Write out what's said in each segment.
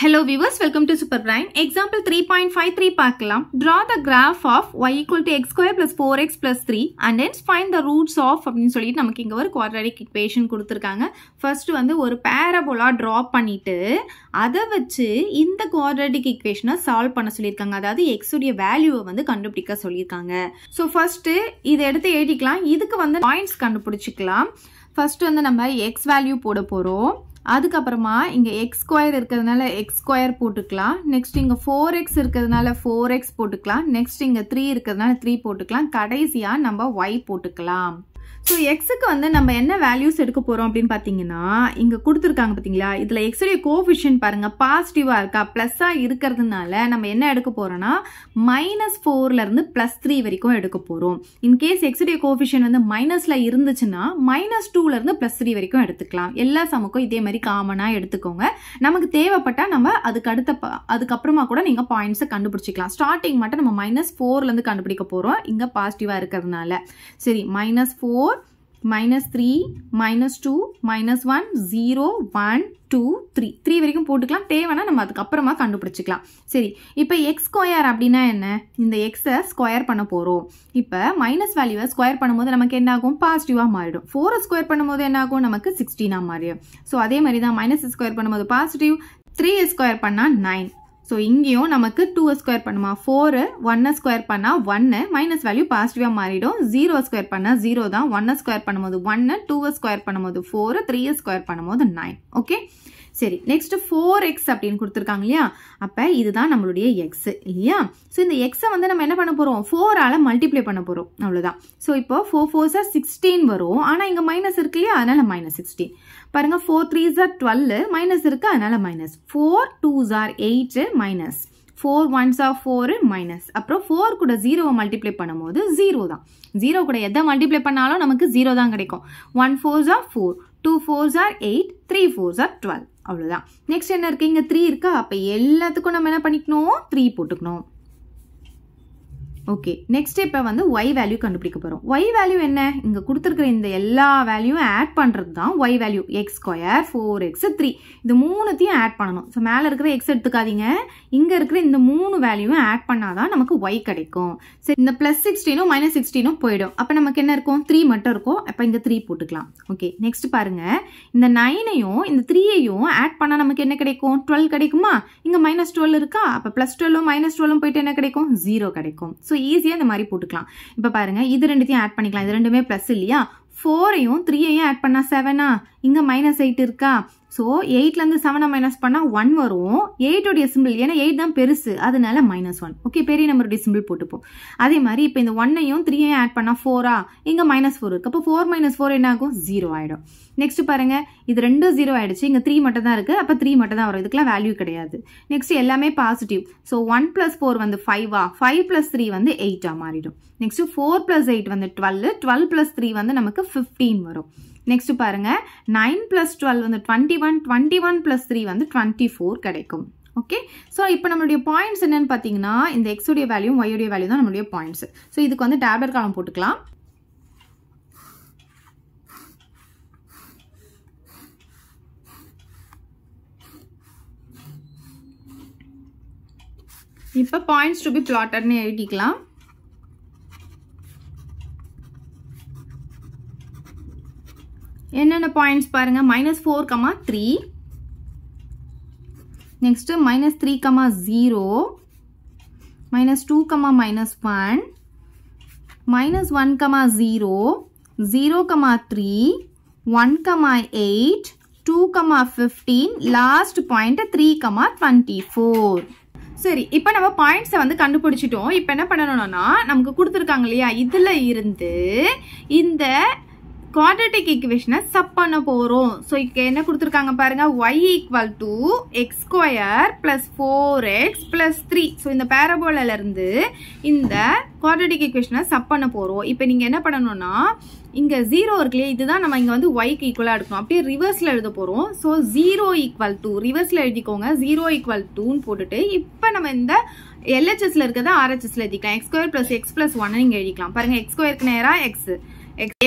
Hello viewers, welcome to Superbrain. Example 3.53 பார்க்கலாம். Draw the graph of y equal to x square plus 4x plus 3 and then find the roots of அப்படின்னு சொல்லிட்டு நமக்கு இங்க ஒரு quadratic equation கொடுத்திருக்காங்க. First வந்து ஒரு parabola draw பண்ணிட்டு அதவச்சு இந்த quadratic equation solve பண்ண சொல்லிருக்காங்க. அதாது x உடிய value வந்து கண்டுப்டிக்க சொல்லிருக்காங்க. So first, இது எடுத்து எழுதிக்கலாம் இதுக்கு வந்து points கண்டுபிடிச்சிக்கலாம் First வந்து நம்ம x value போடப் போகிறோம் அதுக்கப்புறமா இங்கே எக்ஸ் ஸ்கொயர் இருக்கிறதுனால எக்ஸ் ஸ்கொயர் போட்டுக்கலாம் நெக்ஸ்ட் இங்கே ஃபோர் எக்ஸ் இருக்கிறதுனால ஃபோர் எக்ஸ் போட்டுக்கலாம் நெக்ஸ்ட் இங்கே த்ரீ இருக்கிறதுனால த்ரீ போட்டுக்கலாம் கடைசியாக நம்ம ஒய் போட்டுக்கலாம் ஸோ எக்ஸுக்கு வந்து நம்ம என்ன வேல்யூஸ் எடுக்க போகிறோம் அப்படின்னு பார்த்தீங்கன்னா இங்கே கொடுத்துருக்காங்க பார்த்தீங்களா இதில் எக்ஸுடைய கோஃபிஷியன் பாருங்கள் பாசிட்டிவாக இருக்கா ப்ளஸ்ஸாக இருக்கிறதுனால நம்ம என்ன எடுக்க போகிறோன்னா மைனஸ் ஃபோர்லேருந்து ப்ளஸ் த்ரீ வரைக்கும் எடுக்க போகிறோம் இன்கேஸ் எக்ஸுடைய கோஃபிஷியன் வந்து மைனஸில் இருந்துச்சுன்னா மைனஸ் டூலேருந்து ப்ளஸ் த்ரீ வரைக்கும் எடுத்துக்கலாம் எல்லா சமக்கும் இதே மாதிரி காமனாக எடுத்துக்கோங்க நமக்கு தேவைப்பட்டால் நம்ம அதுக்கு அடுத்த அதுக்கப்புறமா கூட நீங்கள் பாயிண்ட்ஸை கண்டுபிடிச்சிக்கலாம் ஸ்டார்டிங் மட்டும் நம்ம மைனஸ் ஃபோர்லேருந்து கண்டுபிடிக்க போகிறோம் இங்கே பாசிட்டிவாக இருக்கிறதுனால சரி minus four minus three minus two minus one zero one two three three வரைக்கும் போட்டுக்கலாம் தேவைன்னா நம்ம அதுக்கப்புறமா கண்டுபிடிச்சிக்கலாம் சரி இப்போ எக்ஸ் ஸ்கொயர் அப்படின்னா என்ன இந்த எக்ஸை ஸ்கொயர் பண்ண போகிறோம் இப்போ மைனஸ் வேல்யூவை ஸ்கொயர் பண்ணும்போது நமக்கு என்ன ஆகும் பாசிட்டிவாக மாறிடும் ஃபோரை ஸ்கொயர் பண்ணும்போது என்ன ஆகும் நமக்கு சிக்ஸ்டீனாக மாறிடும் ஸோ அதே மாதிரி தான் மைனஸ் ஸ்கொயர் பண்ணும்போது பாசிட்டிவ் த்ரீ ஸ்கொயர் பண்ணால் நைன் ஸோ இங்கேயும் நமக்கு டூவை ஸ்கொயர் பண்ணுமா ஃபோரு ஒன்னை ஸ்கொயர் பண்ணால் ஒன்று மைனஸ் வேல்யூ பாசிட்டிவாக மாறிடும் ஜீரோ ஸ்கொயர் பண்ணால் ஜீரோ தான் ஒன்னை ஸ்கொயர் பண்ணும்போது ஒன்று டூவை ஸ்கொயர் பண்ணும்போது ஃபோரு த்ரீயை ஸ்கொயர் பண்ணும்போது நைன் ஓகே சரி நெக்ஸ்ட் ஃபோர் எக்ஸ் அப்படின்னு கொடுத்துருக்காங்க இல்லையா அப்போ இதுதான் நம்மளுடைய எக்ஸ் இல்லையா ஸோ இந்த எக்ஸை வந்து நம்ம என்ன பண்ண போகிறோம் ஃபோரால் மல்டிப்ளை பண்ண போகிறோம் அவ்வளோதான் ஸோ இப்போ ஃபோர் ஃபோர் சார் சிக்ஸ்டீன் வரும் ஆனால் இங்கே மைனஸ் இருக்கு இல்லையா அதனால் மைனஸ் சிக்ஸ்டீன் பாருங்கள் ஃபோர் த்ரீ சார் டுவெல் மைனஸ் இருக்குது அதனால் மைனஸ் ஃபோர் டூ சார் eight minus four ones of four minus அப்புறம் ஃபோர் கூட ஜீரோவை மல்டிப்ளை பண்ணும்போது ஜீரோ தான் ஜீரோ கூட எதை மல்டிப்ளை பண்ணாலும் நமக்கு ஜீரோ தான் கிடைக்கும் one four are four two fours are eight three fours are twelve அவ்வளோதான் நெக்ஸ்ட் என்ன இருக்குது இங்கே த்ரீ இருக்கா அப்போ எல்லாத்துக்கும் நம்ம என்ன பண்ணிக்கணும் த்ரீ போட்டுக்கணும் ஓகே நெக்ஸ்ட் இப்போ வந்து ஒய் வேல்யூ கண்டுபிடிக்க போகிறோம் ஒய் வேல்யூ என்ன இங்கே கொடுத்துருக்குற இந்த எல்லா வேல்யூவும் ஆட் பண்ணுறது தான் Y value X square four X three இந்த மூணுத்தையும் ஆட் பண்ணணும் ஸோ மேலே இருக்கிற எக்ஸ் எடுத்துக்காதீங்க இங்கே இருக்கிற இந்த மூணு வேல்யூவும் ஆட் பண்ணாதான் நமக்கு ஒய் கிடைக்கும் சரி இந்த ப்ளஸ் சிக்ஸ்டீனும் மைனஸ் சிக்ஸ்டீனும் போயிடும் அப்போ நமக்கு என்ன இருக்கும் த்ரீ மட்டும் இருக்கும் அப்போ இங்கே த்ரீ போட்டுக்கலாம் ஓகே நெக்ஸ்ட் பாருங்க இந்த நைனையும் இந்த த்ரீயையும் ஆட் பண்ணால் நமக்கு என்ன கிடைக்கும் டுவெல் கிடைக்குமா இங்கே மைனஸ் டுவெல் இருக்கா அப்போ ப்ளஸ் டுவெல்லும் மைனஸ் டுவெல்லும் போயிட்டு என்ன கிடைக்கும் ஜீரோ கிடைக்கும் ஸோ ஈஸியாக இந்த மாதிரி போட்டுக்கலாம் இப்போ பாருங்கள் இது ரெண்டுத்தையும் ஆட் பண்ணிக்கலாம் இது ரெண்டுமே ப்ளஸ் இல்லையா ஃபோரையும் த்ரீயையும் ஆட் பண்ணால் செவனா இங்கே மைனஸ் எயிட் இருக்கா ஸோ எயிட்லேருந்து செவனை மைனஸ் பண்ணால் ஒன் வரும் எயிட்டோடைய சிம்பிள் ஏன்னா எயிட் தான் பெருசு அதனால மைனஸ் ஒன் ஓகே பெரிய நம்பருடைய சிம்பிள் போட்டுப்போம் அதே மாதிரி இப்போ இந்த ஒன்னையும் த்ரீயையும் ஆட் பண்ணால் ஃபோரா இங்கே மைனஸ் ஃபோர் இருக்குது அப்போ ஃபோர் மைனஸ் ஃபோர் என்ன ஆகும் ஜீரோ ஆகிடும் நெக்ஸ்ட் பாருங்க இது ரெண்டும் ஜீரோ ஆயிடுச்சு இங்கே த்ரீ மட்டும் தான் இருக்குது அப்போ த்ரீ மட்டும் தான் வரும் இதுக்கெல்லாம் வேல்யூ கிடையாது நெக்ஸ்ட் எல்லாமே positive so one plus four வந்து ஃபைவா ஃபைவ் ப்ளஸ் த்ரீ வந்து எயிட்டாக மாறிடும் நெக்ஸ்ட் ஃபோர் ப்ளஸ் எயிட் வந்து டுவெல் டுவெல் ப்ளஸ் த்ரீ வந்து நமக்கு ஃபிஃப்டீன் வரும் நெக்ஸ்ட் பாருங்க நைன் ப்ளஸ் டுவெல் வந்து twenty one twenty one plus three வந்து டுவெண்ட்டி ஃபோர் கிடைக்கும் ஓகே ஸோ இப்போ நம்மளுடைய பாயிண்ட்ஸ் என்னன்னு பார்த்தீங்கன்னா இந்த எக்ஸுடைய வேல்யூ ஒய்யோடைய வேல்யூ தான் நம்மளுடைய பாயிண்ட்ஸ் ஸோ இதுக்கு வந்து டேப்லெட் காலம் போட்டுக்கலாம் இப்போ பாயிண்ட்ஸ் டு பி பிளாட்டர்னு எழுதிக்கலாம் என்னென்ன பாயிண்ட்ஸ் பாருங்கள் minus four comma three next minus three comma zero minus two comma minus one minus one comma zero zero comma three one comma eight two comma fifteen last point three comma twenty four சரி இப்போ நம்ம பாயிண்ட்ஸை வந்து கண்டுபிடிச்சிட்டோம் இப்போ என்ன பண்ணணும்னா நமக்கு கொடுத்துருக்காங்க இல்லையா இதில் இருந்து இந்த குவாட்ரட்டிக் ஈக்குவேஷனை சப் பண்ண போகிறோம் ஸோ இங்கே என்ன கொடுத்துருக்காங்க பாருங்கள் Y equal to X square plus four X plus three so இந்த பேரபோலிலேருந்து இந்த குவாட்ரட்டிக் ஈக்குவேஷனை சப் பண்ண போகிறோம் இப்போ நீங்கள் என்ன பண்ணணும்னா இங்கே ஜீரோ இருக்கு இதுதான் நம்ம இங்கே வந்து ஒய்க்கு ஈக்குவலாக எடுக்கணும் அப்படியே ரிவர்ஸில் எழுத போகிறோம் ஸோ ஜீரோ ஈக்குவல் டூ ரிவர்ஸில் எழுதிக்கோங்க ஜீரோ ஈக்குவல் டூன்னு போட்டுட்டு இப்போ நம்ம இந்த எல்ஹெச்எஸ்ல இருக்கிறத ஆர்ஹெச்எஸ்ல எழுதிக்கலாம் X square plus X plus 1 நீங்கள் எழுதிக்கலாம் பாருங்கள் எக்ஸ் இருக்கு நேரா எக்ஸ்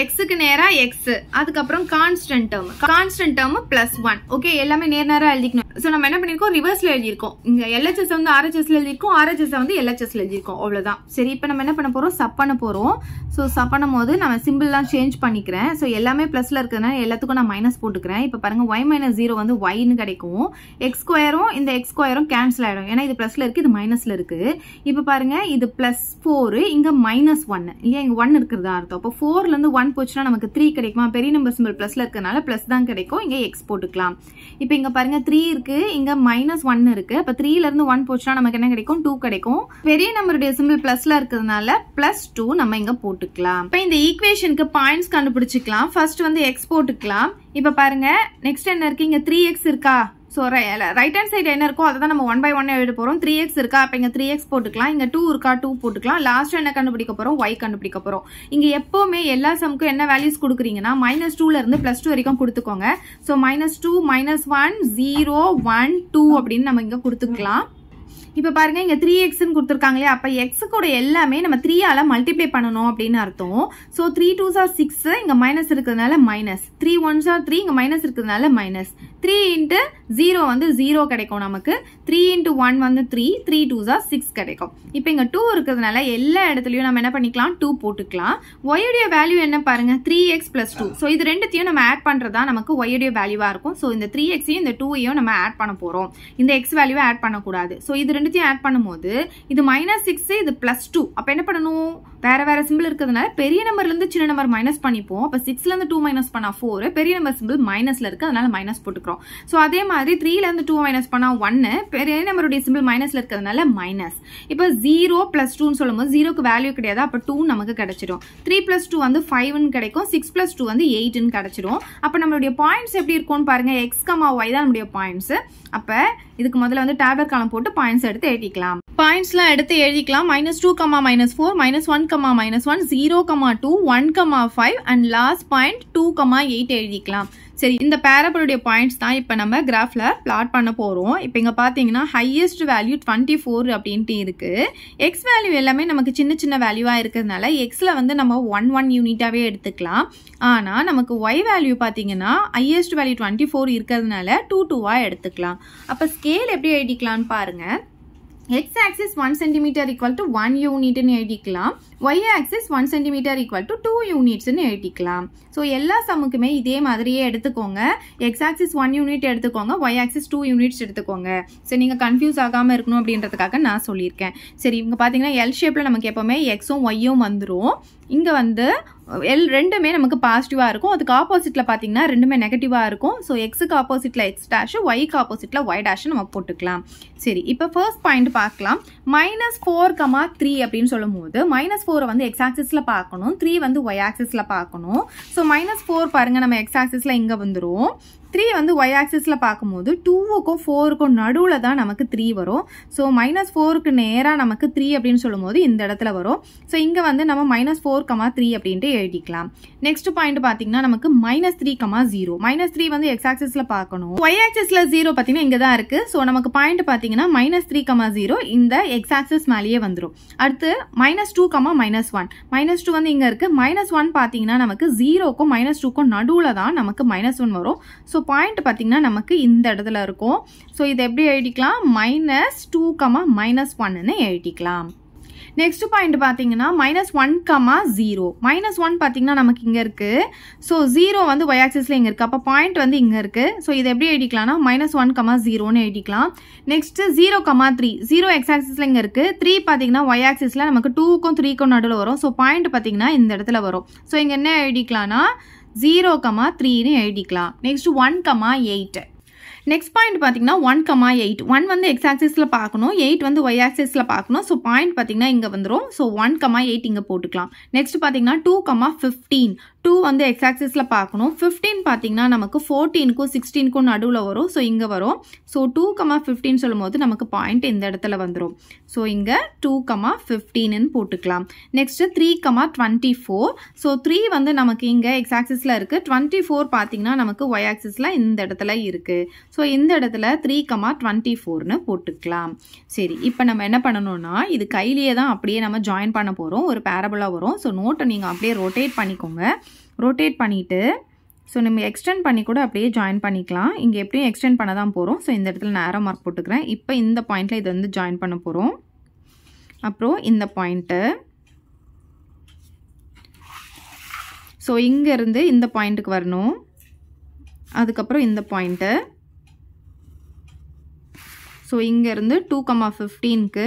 எக்ஸுக்கு நேரா எக்ஸ் அதுக்கப்புறம் constant term constant term plus one okay எல்லாமே நேர் நேரம் எழுதிக்கணும் ஸோ நம்ம என்ன பண்ணியிருக்கோம் ரிவர்ஸில் எழுதியிருக்கோம் இங்கே எல்ஹெச்எஸ் வந்து ஆர்ஹெச்எஸ்ல எழுதியிருக்கோம் ஆர்ஹெச்எஸ் வந்து எல்ஹெச்எஸ்ல எழுதியிருக்கோம் அவ்வளோதான் சரி இப்போ நம்ம என்ன பண்ண போகிறோம் சப் பண்ண போகிறோம் ஸோ சப் பண்ணும் போது நான் சிம்பிள்லாம் சேஞ்ச் பண்ணிக்கிறேன் ஸோ எல்லாமே ப்ளஸில் இருக்கிறதுனால எல்லாத்துக்கும் நான் மைனஸ் போட்டுக்கிறேன் இப்போ பாருங்கள் ஒய் மைனஸ் ஜீரோ வந்து ஒய்னு கிடைக்கும் எக்ஸ் ஸ்கொயரும் இந்த எக்ஸ் ஸ்கொயரும் கேன்சல் ஆகிடும் ஏன்னா இது ப்ளஸில் இருக்குது இது மைனஸில் இருக்குது இப்போ பாருங்கள் இது ப்ளஸ் ஃபோரு இங்கே மைனஸ் ஒன்று இல்லையா இங்கே ஒன் இருக்கிறதா அர்த்தம் அப்போ ஃபோர்லேருந்து ஒன் போச்சுன்னா நமக்கு த்ரீ கிடைக்குமா பெரிய நம்பர் சிம்பிள் ப்ளஸில் இருக்கிறதுனால ப்ளஸ் தான் கிடைக்கும் இங்கே எக்ஸ் போட்டுக்கலாம் இப்போ இங்கே பாருங்கள் த்ரீ இருக்குது இங்கே மைனஸ் ஒன் இருக்குது இப்போ த்ரீலேருந்து ஒன் போச்சுன்னா நமக்கு என்ன கிடைக்கும் டூ கிடைக்கும் பெரிய நம்பருடைய சிம்பிள் ப்ளஸில் இருக்கிறதுனால ப்ளஸ் டூ நம்ம இங்கே போட்டுக்கலாம் இப்போ இந்த ஈக்குவேஷனுக்கு பாயிண்ட்ஸ் கண்டுபிடிச்சிக்கலாம் ஃபர்ஸ்ட் வந்து எக்ஸ் போட்டுக்கலாம் இப்போ பாருங்கள் நெக்ஸ்ட் என்ன இருக்குது இங்கே த்ரீ எக்ஸ் இருக்கா ஸோ ரைட் ஹேண்ட் சைடு என்ன இருக்கோ அதை தான் நம்ம ஒன் பை ஒன் எழுத போகிறோம் த்ரீ எக்ஸ் இருக்கா அப்போ இங்கே த்ரீ எக்ஸ் போட்டுக்கலாம் இங்கே டூ இருக்கா டூ போட்டுக்கலாம் லாஸ்ட்டாக என்ன கண்டுபிடிக்க போகிறோம் ஒய் கண்டுபிடிக்க போகிறோம் இங்கே எப்போவுமே எல்லா சம்க்கும் என்ன வேல்யூஸ் கொடுக்குறீங்கன்னா மைனஸ் டூலேருந்து ப்ளஸ் டூ வரைக்கும் கொடுத்துக்கோங்க so minus two minus one zero one two அப்படின்னு நம்ம இங்கே கொடுத்துக்கலாம் இப்போ பாருங்கள் இங்கே த்ரீ எக்ஸ்ன்னு கொடுத்துருக்காங்களே அப்போ கூட எல்லாமே நம்ம த்ரீயால் மல்டிப்ளை பண்ணணும் அப்படின்னு அர்த்தம் so three twos are six இங்கே மைனஸ் இருக்கிறதுனால minus three ones are three இங்கே மைனஸ் இருக்கிறதுனால மைனஸ் த்ரீ இன்ட்டு ஜீரோ வந்து ஜீரோ கிடைக்கும் நமக்கு த்ரீ இன்ட்டு ஒன் வந்து three three twos are six கிடைக்கும் இப்போ இங்கே டூ இருக்கிறதுனால எல்லா இடத்துலையும் நம்ம என்ன பண்ணிக்கலாம் டூ போட்டுக்கலாம் ஒய்யுடைய வேல்யூ என்ன பாருங்க three X plus two so இது ரெண்டுத்தையும் நம்ம ஆட் பண்ணுறதா நமக்கு ஒய்யுடைய வேல்யூவாக இருக்கும் ஸோ இந்த த்ரீ எக்ஸையும் இந்த டூவையும் நம்ம ஆட் பண்ண போகிறோம் இந்த எக்ஸ் வேல்யூவை ஆட் பண்ணக்கூடாது ஸோ இது ரெண்டு ரெண்டுத்தையும் ஆட் பண்ணும்போது இது மைனஸ் சிக்ஸு இது ப்ளஸ் டூ அப்போ என்ன பண்ணணும் வேறு வேறு சிம்பிள் இருக்கிறதுனால பெரிய நம்பர்லேருந்து சின்ன நம்பர் மைனஸ் பண்ணிப்போம் அப்போ இருந்து டூ மைனஸ் பண்ணா ஃபோர் பெரிய நம்பர் சிம்பிள் மைனஸில் இருக்குது அதனால் மைனஸ் போட்டுக்கிறோம் ஸோ அதே மாதிரி த்ரீலேருந்து டூ மைனஸ் பண்ணா ஒன்று பெரிய நம்பருடைய சிம்பிள் மைனஸில் இருக்கிறதுனால மைனஸ் இப்போ ஜீரோ ப்ளஸ் டூன்னு சொல்லும்போது ஜீரோக்கு வேல்யூ கிடையாது அப்போ டூ நமக்கு கிடைச்சிடும் த்ரீ ப்ளஸ் டூ வந்து ஃபைவ்னு கிடைக்கும் சிக்ஸ் ப்ளஸ் டூ வந்து எயிட்னு கிடைச்சிடும் அப்போ நம்மளுடைய பாயிண்ட்ஸ் எப்படி இருக்கும்னு பாருங்கள் எக்ஸ் கமா ஒய் தான் நம்முடைய பாயிண்ட்ஸு அப்போ இதுக்கு முதல்ல வந்து டேப்லெட் காலம் போட்டு பாயிண்ட்ஸ் எடுத்து ஏட்டிக்கலாம் பாயிண்ட்ஸ்லாம் எடுத்து எழுதிக்கலாம் minus two comma minus four minus one comma minus one zero comma two one comma five and last point two comma eight எழுதிக்கலாம் சரி இந்த பேரபிளுடைய பாயிண்ட்ஸ் தான் இப்போ நம்ம கிராஃபில் பிளாட் பண்ண போகிறோம் இப்போ இங்கே பார்த்தீங்கன்னா ஹையஸ்ட் வேல்யூ டுவெண்ட்டி ஃபோர் அப்படின்ட்டு இருக்குது எக்ஸ் வேல்யூ எல்லாமே நமக்கு சின்ன சின்ன வேல்யூவாக இருக்கிறதுனால எக்ஸில் வந்து நம்ம ஒன் ஒன் யூனிட்டாகவே எடுத்துக்கலாம் ஆனால் நமக்கு ஒய் வேல்யூ பார்த்தீங்கன்னா ஹையஸ்ட் வேல்யூ டுவெண்ட்டி ஃபோர் இருக்கிறதுனால டூ டூவாக எடுத்துக்கலாம் அப்போ ஸ்கேல் எப்படி எழுதிக்கலான்னு பாருங்கள் x axis 1 cm equal to 1 unit எழுதிக்கலாம் y axis 1 cm equal to 2 units எழுதிக்கலாம் so எல்லா சமுக்குமே இதே மாதிரியே எடுத்துக்கோங்க x axis 1 unit எடுத்துக்கோங்க y axis 2 units எடுத்துக்கோங்க சரி நீங்க confuse ஆகாம இருக்கணும் அப்படின்றதுக்காக நான் சொல்லியிருக்கேன் சரி இவங்க பாத்தீங்கன்னா L shapeல நமக்கு எப்பவுமே x உம் y உம் வந்துரும் இங்கே வந்து எல் ரெண்டுமே நமக்கு பாசிட்டிவாக இருக்கும் அதுக்கு ஆப்போசிட்டில் பார்த்தீங்கன்னா ரெண்டுமே நெகட்டிவாக இருக்கும் ஸோ எக்ஸுக்கு ஆப்போசிட்டில் எக்ஸ் டேஷு ஒய்க்கு ஆப்போசிட்டில் ஒய் டேஷு நம்ம போட்டுக்கலாம் சரி இப்போ ஃபர்ஸ்ட் பாயிண்ட் பார்க்கலாம் மைனஸ் ஃபோர் கமா த்ரீ அப்படின்னு சொல்லும் போது மைனஸ் ஃபோரை வந்து எக்ஸ் ஆக்சிஸில் பார்க்கணும் த்ரீ வந்து ஒய் ஆக்சிஸில் பார்க்கணும் ஸோ மைனஸ் ஃபோர் பாருங்கள் நம்ம எக்ஸ் ஆக்சிஸில் இங்கே வந்துடும் த்ரீ வந்து ஒய் ஆக்சிஸில் பார்க்கும்போது டூவுக்கும் ஃபோருக்கும் நடுவில் தான் நமக்கு த்ரீ வரும் ஸோ மைனஸ் ஃபோருக்கு நேராக நமக்கு த்ரீ அப்படின்னு சொல்லும்போது இந்த இடத்துல வரும் ஸோ இங்கே வந்து நம்ம minus four four comma three அப்படின்ட்டு எழுதிக்கலாம் நெக்ஸ்ட் பாயிண்ட் பார்த்தீங்கன்னா நமக்கு minus three comma zero minus three வந்து எக்ஸ் ஆக்சஸில் பார்க்கணும் ஒய் ஆக்சஸில் ஜீரோ பார்த்தீங்கன்னா இங்கே தான் இருக்குது ஸோ நமக்கு பாயிண்ட் பார்த்தீங்கன்னா மைனஸ் த்ரீ கமா ஜீரோ இந்த எக்ஸ் ஆக்சஸ் மேலேயே வந்துடும் அடுத்து minus two comma minus one minus two வந்து இங்கே இருக்குது மைனஸ் ஒன் பார்த்தீங்கன்னா நமக்கு ஜீரோக்கும் மைனஸ் டூக்கும் நடுவில் தான் நமக்கு மைனஸ் ஒன் வரும் ஸோ பாயிண்ட் பார்த்தீங்கன்னா நமக்கு இந்த இடத்துல இருக்கும் ஸோ இதை எப்படி எழுதிக்கலாம் மைனஸ் டூ கமா மைனஸ் ஒன்னு எழுதிக்கலாம் நெக்ஸ்ட் பாயிண்ட் பார்த்தீங்கன்னா minus one comma zero minus one பார்த்தீங்கன்னா நமக்கு இங்கே இருக்குது ஸோ ஜீரோ வந்து ஒய் இங்கே இருக்குது அப்போ பாயிண்ட் வந்து இங்கே இருக்குது ஸோ இதை எப்படி எழுதிக்கலாம்னா மைனஸ் ஒன் கமா ஜீரோன்னு எழுதிக்கலாம் next zero comma three zero x ஆக்சிஸில் இங்கே இருக்குது த்ரீ பார்த்தீங்கன்னா ஒய் நமக்கு டூக்கும் த்ரீக்கும் நடுவில் வரும் ஸோ பாயிண்ட் பார்த்தீங்கன்னா இந்த இடத்துல வரும் ஸோ இங்கே என்ன எழுதிக்கலாம்னா ஜீரோ கமா த்ரீன்னு எழுதிக்கலாம் next one comma eight next point பார்த்தீங்கன்னா ஒன் கமா எயிட் ஒன் வந்து எக்ஸ் ஆக்சிஸில் பார்க்கணும் எயிட் வந்து ஒய் ஆக்சிஸில் பார்க்கணும் ஸோ பாயிண்ட் பார்த்தீங்கன்னா இங்கே வந்துடும் ஸோ ஒன் கமா எயிட் இங்கே போட்டுக்கலாம் நெக்ஸ்ட் பார்த்தீங்கன்னா டூ கமா ஃபிஃப்டீன் டூ வந்து எக்ஸ் ஆக்சிஸில் பார்க்கணும் ஃபிஃப்டீன் பார்த்தீங்கன்னா நமக்கு ஃபோர்டீனுக்கும் சிக்ஸ்டீனுக்கும் நடுவில் வரும் ஸோ இங்கே வரும் ஸோ டூ கமா சொல்லும் போது நமக்கு பாயிண்ட் இந்த இடத்துல வந்துடும் ஸோ இங்கே டூ கமா ஃபிஃப்டீனுன்னு போட்டுக்கலாம் next three comma twenty four so three வந்து நமக்கு இங்கே எக்ஸ் ஆக்சிஸில் இருக்குது டுவெண்ட்டி ஃபோர் பார்த்தீங்கன்னா நமக்கு ஒய் ஆக்சிஸில் இந்த இடத்துல இருக்குது ஸோ இந்த இடத்துல த்ரீ கமா டுவெண்ட்டி ஃபோர்னு போட்டுக்கலாம் சரி இப்போ நம்ம என்ன பண்ணணும்னா இது கையிலேயே தான் அப்படியே நம்ம ஜாயின் பண்ண போகிறோம் ஒரு பேரபுளாக வரும் ஸோ நோட்டை நீங்கள் அப்படியே ரொட்டேட் பண்ணிக்கோங்க ரொட்டேட் பண்ணிவிட்டு ஸோ நம்ம எக்ஸ்டெண்ட் பண்ணி கூட அப்படியே ஜாயின் பண்ணிக்கலாம் இங்கே எப்படியும் எக்ஸ்டெண்ட் பண்ண தான் போகிறோம் ஸோ இந்த இடத்துல நேரம் மார்க் போட்டுக்கிறேன் இப்போ இந்த பாயிண்டில் இதை வந்து ஜாயின் பண்ண போகிறோம் அப்புறம் இந்த பாயிண்ட்டு ஸோ இங்கேருந்து இந்த பாயிண்ட்டுக்கு வரணும் அதுக்கப்புறம் இந்த பாயிண்ட்டு ஸோ இங்கேருந்து டூ கம்மா ஃபிஃப்டீனுக்கு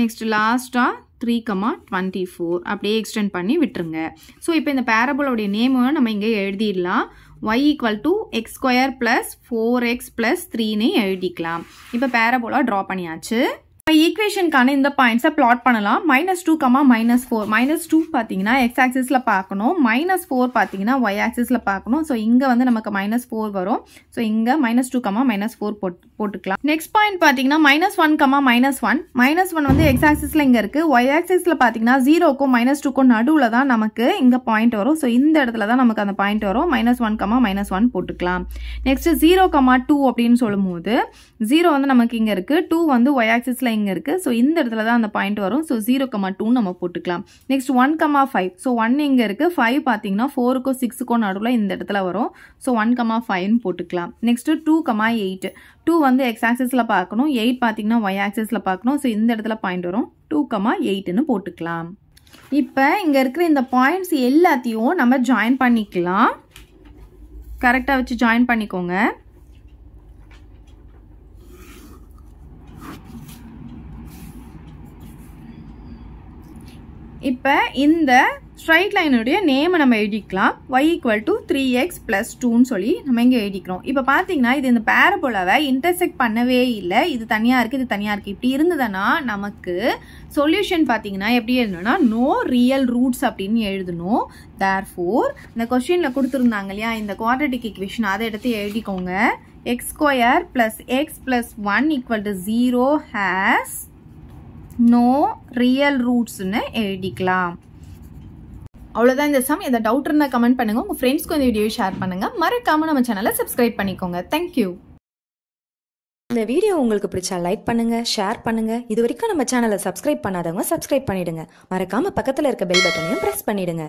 நெக்ஸ்ட் லாஸ்ட்டாக த்ரீ கமா டுவெண்ட்டி ஃபோர் அப்படியே எக்ஸ்டெண்ட் பண்ணி விட்டுருங்க ஸோ இப்போ இந்த பேரபோலோடைய நேமு நம்ம இங்கே எழுதிடலாம் y equal to X square plus four X plus த்ரீனே எழுதிக்கலாம் இப்போ பேரபோலாக ட்ரா பண்ணியாச்சு நம்ம ஈக்குவேஷனுக்கான இந்த பாயிண்ட்ஸை பிளாட் பண்ணலாம் minus two comma minus four minus two பார்த்தீங்கன்னா எக்ஸ் ஆக்சிஸில் பார்க்கணும் மைனஸ் ஃபோர் பார்த்தீங்கன்னா ஒய் ஆக்சிஸில் பார்க்கணும் ஸோ இங்கே வந்து நமக்கு மைனஸ் ஃபோர் வரும் ஸோ இங்கே minus two comma minus four போட் போட்டுக்கலாம் நெக்ஸ்ட் பாயிண்ட் பார்த்தீங்கன்னா minus one comma minus one minus one வந்து எக்ஸ் ஆக்சிஸில் இங்கே இருக்குது ஒய் ஆக்சிஸில் பார்த்தீங்கன்னா ஜீரோக்கும் மைனஸ் டூக்கும் நடுவில் தான் நமக்கு இங்கே பாயிண்ட் வரும் ஸோ இந்த இடத்துல தான் நமக்கு அந்த பாயிண்ட் வரும் minus one comma minus one போட்டுக்கலாம் நெக்ஸ்ட் ஜீரோ கமா டூ அப்படின்னு சொல்லும்போது ஜீரோ வந்து நமக்கு இங்கே இருக்குது டூ வந்து ஒய் ஆக்சிஸில் இங்கே இருக்குது ஸோ இந்த இடத்துல தான் அந்த பாயிண்ட் வரும் ஸோ ஜீரோ கமா டூன்னு நம்ம போட்டுக்கலாம் next one comma five so one இங்கே இருக்குது ஃபைவ் பார்த்தீங்கன்னா ஃபோருக்கோ சிக்ஸுக்கோ நடுவில் இந்த இடத்துல வரும் ஸோ ஒன் கமா ஃபைவ்னு போட்டுக்கலாம் next two comma eight two வந்து எக்ஸ் ஆக்சஸில் பார்க்கணும் எயிட் பார்த்தீங்கன்னா ஒய் ஆக்சஸில் பார்க்கணும் ஸோ இந்த இடத்துல பாயிண்ட் வரும் டூ கமா எயிட்டுன்னு போட்டுக்கலாம் இப்போ இங்கே இருக்கிற இந்த பாயிண்ட்ஸ் எல்லாத்தையும் நம்ம ஜாயின் பண்ணிக்கலாம் கரெக்டாக வச்சு ஜாயின் பண்ணிக்கோங்க இப்போ இந்த ஸ்ட்ரைட் லைனுடைய நேமை நம்ம எழுதிக்கலாம் y equal to three x plus டூன்னு சொல்லி நம்ம இங்கே எழுதிக்கிறோம் இப்போ பார்த்தீங்கன்னா இது இந்த பேரபோலாவை இன்டர்செக்ட் பண்ணவே இல்லை இது தனியாக இருக்குது இது தனியாக இருக்குது இப்படி இருந்ததுன்னா நமக்கு சொல்யூஷன் பார்த்தீங்கன்னா எப்படி எழுதணும்னா நோ ரியல் ரூட்ஸ் அப்படின்னு எழுதணும் தேர் ஃபோர் இந்த கொஷினில் கொடுத்துருந்தாங்க இல்லையா இந்த குவாட்ரட்டிக் இக்வேஷன் அதை எடுத்து எழுதிக்கோங்க x square plus X plus one equal to zero has no real ரூட்ஸ்னு எழுதிக்கலாம் அவ்வளோதான் இந்த சம் எதாவது டவுட் இருந்தால் கமெண்ட் பண்ணுங்கள் உங்கள் ஃப்ரெண்ட்ஸ்க்கு இந்த வீடியோ ஷேர் பண்ணுங்கள் மறக்காமல் நம்ம சேனலை சப்ஸ்கிரைப் பண்ணிக்கோங்க தேங்க்யூ இந்த வீடியோ உங்களுக்கு பிடிச்சா லைக் பண்ணுங்கள் ஷேர் பண்ணுங்கள் இது வரைக்கும் நம்ம சேனலை சப்ஸ்கிரைப் பண்ணாதவங்க சப்ஸ்கிரைப் பண்ணிவிடுங்க மறக்காமல் பக்கத்தில் இருக்க பெல் பட்டனையும் ப்ரெஸ் பண்ணிவிடுங்க